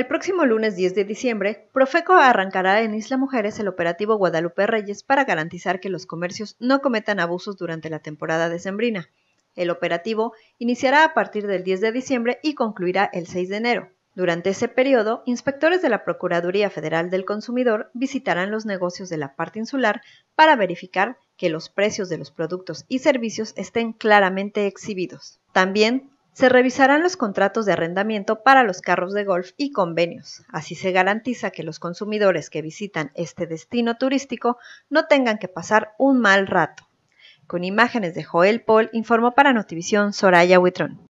El próximo lunes 10 de diciembre, Profeco arrancará en Isla Mujeres el operativo Guadalupe Reyes para garantizar que los comercios no cometan abusos durante la temporada decembrina. El operativo iniciará a partir del 10 de diciembre y concluirá el 6 de enero. Durante ese periodo, inspectores de la Procuraduría Federal del Consumidor visitarán los negocios de la parte insular para verificar que los precios de los productos y servicios estén claramente exhibidos. También se revisarán los contratos de arrendamiento para los carros de golf y convenios. Así se garantiza que los consumidores que visitan este destino turístico no tengan que pasar un mal rato. Con imágenes de Joel Paul, informó para Notivisión Soraya Huitrón.